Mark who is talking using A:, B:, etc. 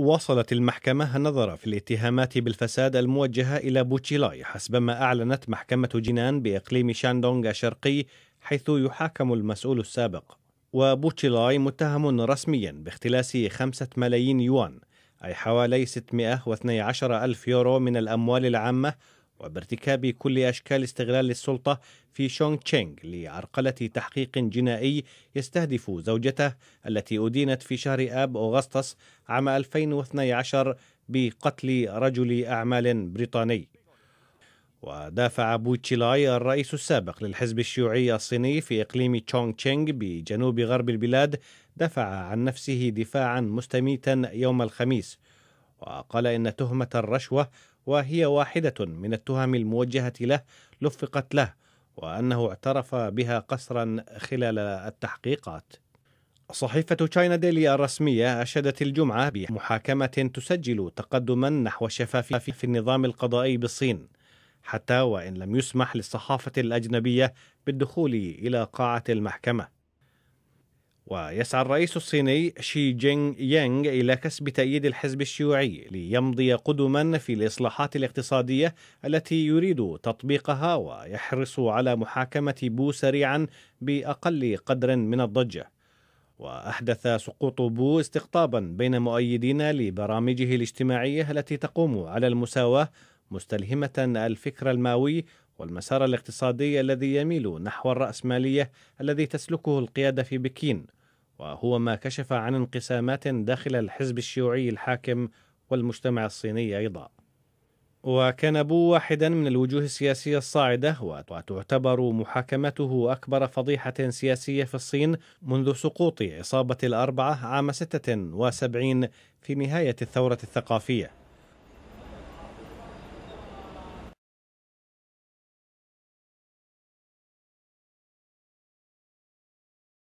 A: واصلت المحكمة النظر في الاتهامات بالفساد الموجهة إلى بوتشيلاي حسبما أعلنت محكمة جنان بإقليم شاندونغ الشرقي حيث يحاكم المسؤول السابق وبوتشيلاي متهم رسميا باختلاس خمسة ملايين يوان أي حوالي 612 ألف يورو من الأموال العامة وبارتكاب كل أشكال استغلال للسلطة في شونغ تشينغ لعرقلة تحقيق جنائي يستهدف زوجته التي أدينت في شهر آب أغسطس عام 2012 بقتل رجل أعمال بريطاني ودافع بو تشيلاي الرئيس السابق للحزب الشيوعي الصيني في إقليم تشونغ تشينغ بجنوب غرب البلاد دفع عن نفسه دفاعا مستميتا يوم الخميس وقال إن تهمة الرشوة وهي واحدة من التهم الموجهة له لفقت له وأنه اعترف بها قسرا خلال التحقيقات صحيفة تشاينا ديلي الرسمية أشهدت الجمعة بمحاكمة تسجل تقدما نحو الشفافية في النظام القضائي بالصين حتى وإن لم يسمح للصحافة الأجنبية بالدخول إلى قاعة المحكمة ويسعى الرئيس الصيني شي جين يانغ إلى كسب تأييد الحزب الشيوعي ليمضي قدما في الإصلاحات الاقتصادية التي يريد تطبيقها ويحرص على محاكمة بو سريعا بأقل قدر من الضجة وأحدث سقوط بو استقطابا بين مؤيدين لبرامجه الاجتماعية التي تقوم على المساواة مستلهمة الفكر الماوي والمسار الاقتصادي الذي يميل نحو الرأسمالية الذي تسلكه القيادة في بكين وهو ما كشف عن انقسامات داخل الحزب الشيوعي الحاكم والمجتمع الصيني أيضا وكان بو واحدا من الوجوه السياسية الصاعدة وتعتبر محاكمته أكبر فضيحة سياسية في الصين منذ سقوط عصابة الأربعة عام 76 في نهاية الثورة الثقافية